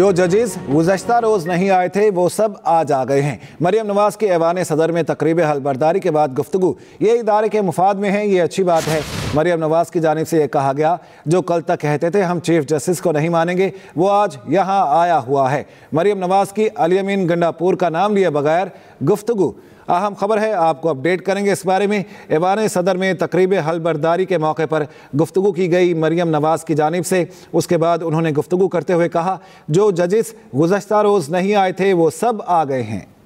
जो जजेस गुजशत रोज़ नहीं आए थे वो सब आज आ गए हैं मरियम नवाज़ के ऐवान सदर में तकरीब हलबर्दारी के बाद गुफ्तु ये इदारे के मुफाद में है ये अच्छी बात है मरियम नवाज की जानब से यह कहा गया जो कल तक कहते थे हम चीफ जस्टिस को नहीं मानेंगे वो आज यहाँ आया हुआ है मरियम नवाज की अलियमीन गंडापुर का नाम लिए बगैर गुफ्तु अहम खबर है आपको अपडेट करेंगे इस बारे में ईवान सदर में तकरीब हलबरदारी के मौके पर गुफ्तु की गई मरीम नवाज़ की जानब से उसके बाद उन्होंने गुफ्तु करते हुए कहा जो जजेस गुजशत रोज़ नहीं आए थे वो सब आ गए हैं